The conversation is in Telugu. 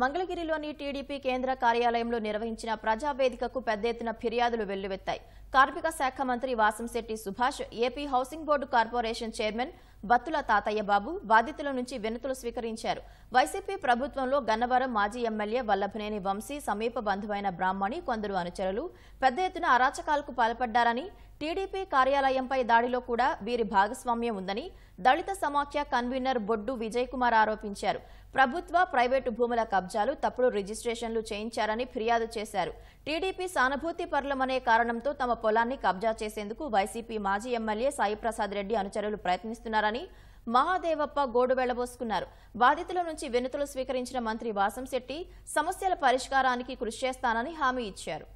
మంగళగిరిలోని టీడీపీ కేంద్ర కార్యాలయంలో నిర్వహించిన ప్రజావేదికకు పెద్ద ఎత్తున ఫిర్యాదులు వెల్లువెత్తాయి కార్మిక శాఖ మంత్రి Vasamsetti Subhash AP housing board corporation chairman Battula Tataiah Babu బాధితుల నుంచి వినతులు స్వీకరించారు వైసీపీ ప్రభుత్వంలో గన్నవరం మాజీ ఎమ్మెల్యే వల్లభనేని వంశీ సమీప బంధువైన బ్రాహ్మణి కొందరు అనుచరులు పెద్ద ఎత్తున అరాచకాలకు పాల్పడ్డారని టీడీపీ కార్యాలయంపై దాడిలో కూడా వీరి భాగస్వామ్యం ఉందని దళిత సమాఖ్య కన్వీనర్ బొడ్డు విజయ్ కుమార్ ఆరోపించారు ప్రభుత్వ ప్రైవేటు భూముల కబ్జాలు తప్పుడు రిజిస్ట్రేషన్లు చేయించారని ఫిర్యాదు చేశారు టీడీపీ సానుభూతి పరులమనే కారణంతో తమ పొలాన్ని కబ్జా చేసేందుకు వైసీపీ మాజీ ఎమ్మెల్యే సాయిప్రసాద్ రెడ్డి అనుచరులు ప్రయత్నిస్తున్నారని మహాదేవప్ప గోడు వెళ్లబోసుకున్నారు బాధితుల నుంచి వెనుతులు స్వీకరించిన మంత్రి వాసంశెట్టి సమస్యల పరిష్కారానికి కృషి చేస్తానని హామీ ఇచ్చారు